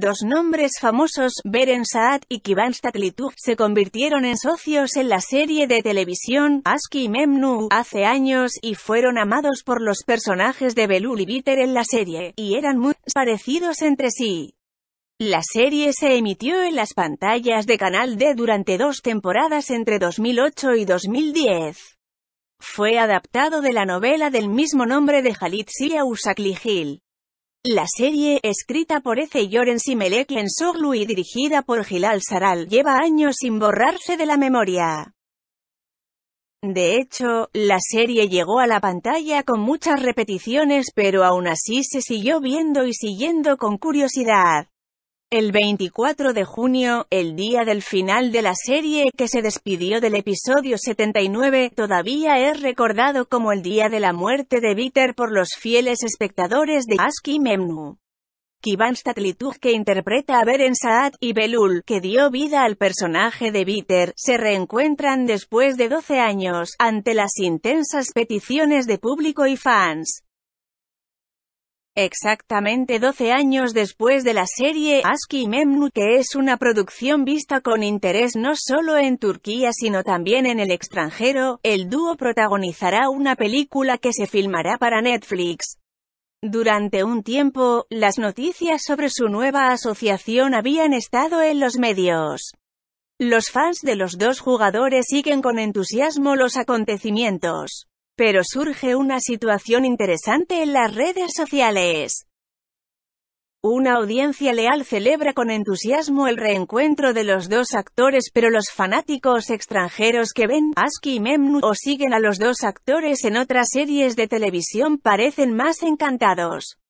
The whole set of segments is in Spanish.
Dos nombres famosos, Beren Saad y Kivan Staklitug, se convirtieron en socios en la serie de televisión Aski Memnu hace años y fueron amados por los personajes de Belul y Bitter en la serie, y eran muy parecidos entre sí. La serie se emitió en las pantallas de Canal D durante dos temporadas entre 2008 y 2010. Fue adaptado de la novela del mismo nombre de Halit Sia Usakli Gil. La serie, escrita por Eze Llorens y en Lensoglu y dirigida por Gilal Saral, lleva años sin borrarse de la memoria. De hecho, la serie llegó a la pantalla con muchas repeticiones pero aún así se siguió viendo y siguiendo con curiosidad. El 24 de junio, el día del final de la serie que se despidió del episodio 79, todavía es recordado como el día de la muerte de Bitter por los fieles espectadores de Aski Memnu. Kivan Statlitug que interpreta a Beren Saad y Belul, que dio vida al personaje de Bitter, se reencuentran después de 12 años, ante las intensas peticiones de público y fans. Exactamente 12 años después de la serie Aski Memnu, que es una producción vista con interés no solo en Turquía sino también en el extranjero, el dúo protagonizará una película que se filmará para Netflix. Durante un tiempo, las noticias sobre su nueva asociación habían estado en los medios. Los fans de los dos jugadores siguen con entusiasmo los acontecimientos. Pero surge una situación interesante en las redes sociales. Una audiencia leal celebra con entusiasmo el reencuentro de los dos actores pero los fanáticos extranjeros que ven Aski y Memnu o siguen a los dos actores en otras series de televisión parecen más encantados.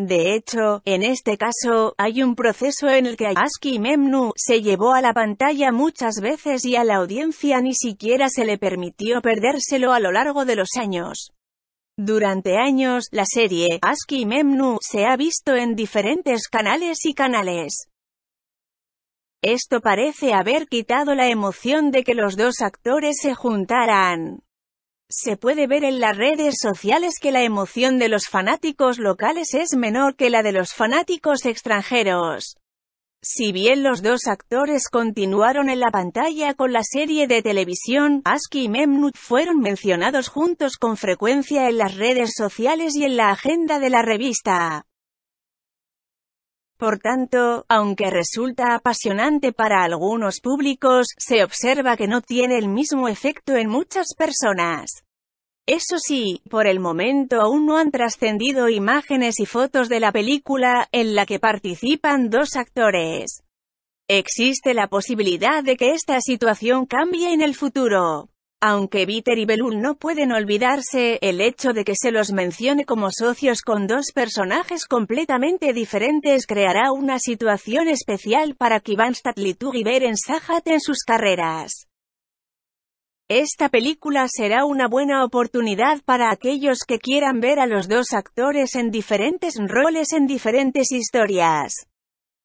De hecho, en este caso, hay un proceso en el que y Memnu se llevó a la pantalla muchas veces y a la audiencia ni siquiera se le permitió perdérselo a lo largo de los años. Durante años, la serie y Memnu se ha visto en diferentes canales y canales. Esto parece haber quitado la emoción de que los dos actores se juntaran. Se puede ver en las redes sociales que la emoción de los fanáticos locales es menor que la de los fanáticos extranjeros. Si bien los dos actores continuaron en la pantalla con la serie de televisión, Aski y Memnut fueron mencionados juntos con frecuencia en las redes sociales y en la agenda de la revista. Por tanto, aunque resulta apasionante para algunos públicos, se observa que no tiene el mismo efecto en muchas personas. Eso sí, por el momento aún no han trascendido imágenes y fotos de la película, en la que participan dos actores. Existe la posibilidad de que esta situación cambie en el futuro. Aunque Viter y Belul no pueden olvidarse, el hecho de que se los mencione como socios con dos personajes completamente diferentes creará una situación especial para Kivan Litug y Beren Sahat en sus carreras. Esta película será una buena oportunidad para aquellos que quieran ver a los dos actores en diferentes roles en diferentes historias.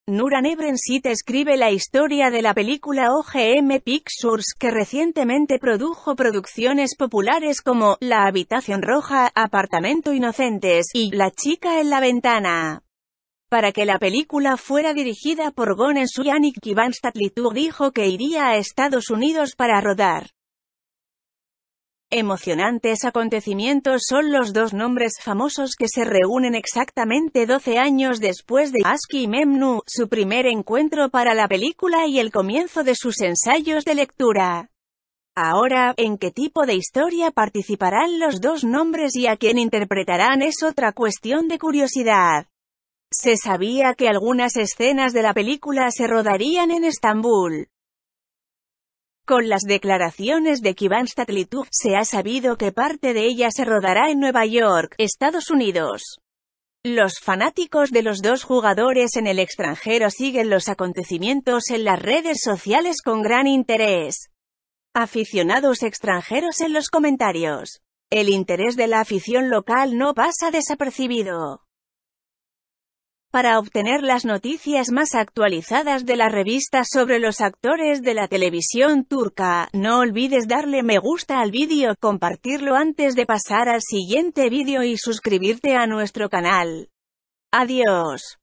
Nura Ebrensit escribe la historia de la película OGM Pictures que recientemente produjo producciones populares como La habitación roja, Apartamento inocentes y La chica en la ventana. Para que la película fuera dirigida por Gonen Suyanik Kivan dijo que iría a Estados Unidos para rodar. Emocionantes acontecimientos son los dos nombres famosos que se reúnen exactamente 12 años después de Aski Memnu, su primer encuentro para la película y el comienzo de sus ensayos de lectura. Ahora, en qué tipo de historia participarán los dos nombres y a quién interpretarán es otra cuestión de curiosidad. Se sabía que algunas escenas de la película se rodarían en Estambul. Con las declaraciones de Kivan Lituf, se ha sabido que parte de ella se rodará en Nueva York, Estados Unidos. Los fanáticos de los dos jugadores en el extranjero siguen los acontecimientos en las redes sociales con gran interés. Aficionados extranjeros en los comentarios. El interés de la afición local no pasa desapercibido para obtener las noticias más actualizadas de la revista sobre los actores de la televisión turca. No olvides darle me gusta al vídeo, compartirlo antes de pasar al siguiente vídeo y suscribirte a nuestro canal. Adiós.